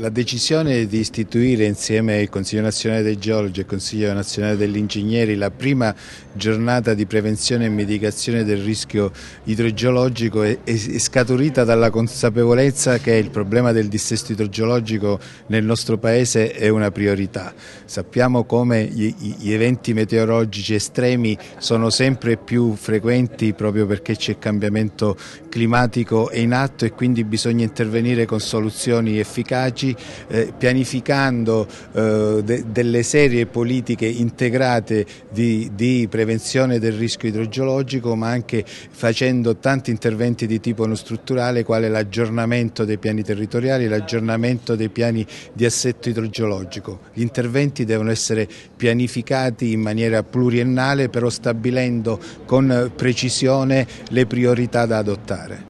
La decisione di istituire insieme al Consiglio nazionale dei geologi e il Consiglio nazionale degli ingegneri la prima giornata di prevenzione e mitigazione del rischio idrogeologico è, scaturita dalla consapevolezza che il problema del dissesto idrogeologico nel nostro Paese è una priorità. Sappiamo come gli eventi meteorologici estremi sono sempre più frequenti proprio perché c'è cambiamento climatico in atto e quindi bisogna intervenire con soluzioni efficaci 2012 eh, pianificando eh, de, delle serie politiche integrate di, di, prevenzione del rischio idrogeologico ma anche facendo tanti interventi di tipo strutturale quale l'aggiornamento dei piani territoriali, l'aggiornamento dei piani di assetto idrogeologico. Gli interventi devono essere pianificati in maniera pluriennale però stabilendo con precisione le priorità da adottare.